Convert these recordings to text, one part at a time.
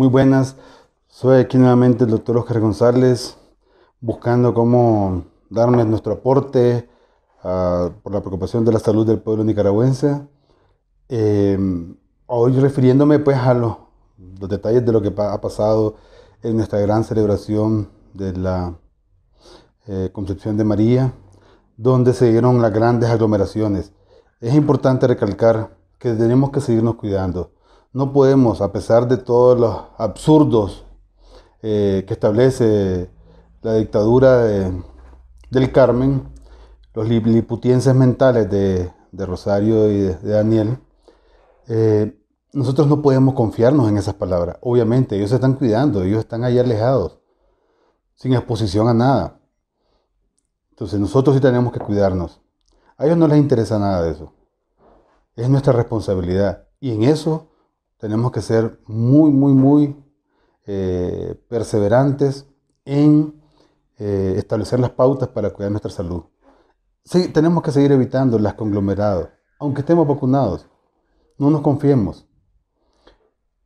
Muy buenas, soy aquí nuevamente el doctor Oscar González, buscando cómo darnos nuestro aporte ah, por la preocupación de la salud del pueblo nicaragüense. Em, hoy refiriéndome pues a los, detalles de lo que ha pasado en nuestra gran celebración de la eh, Concepción de María, donde se dieron las grandes aglomeraciones. Es importante recalcar que tenemos que seguirnos cuidando no podemos, a pesar de todos los absurdos eh, que establece la dictadura del Carmen, los liputienses mentales de, Rosario y de, Daniel, eh, nosotros no podemos confiarnos en esas palabras. Obviamente, ellos se están cuidando, ellos están ahí alejados, sin exposición a nada. Entonces nosotros sí tenemos que cuidarnos. A ellos no les interesa nada de eso. Es nuestra responsabilidad. Y en eso tenemos que ser muy, muy, muy eh, perseverantes en eh, establecer las pautas para cuidar nuestra salud. Sí, tenemos que seguir evitando las conglomerados, aunque estemos vacunados. No nos confiemos.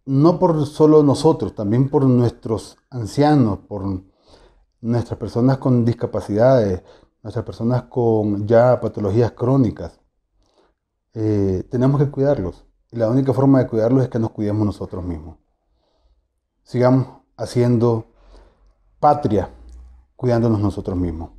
No por solo nosotros, también por nuestros ancianos, por nuestras personas con discapacidades, nuestras personas con ya patologías crónicas. Eh, tenemos que cuidarlos. Y la única forma de cuidarlos es que nos cuidemos nosotros mismos. Sigamos haciendo patria cuidándonos nosotros mismos.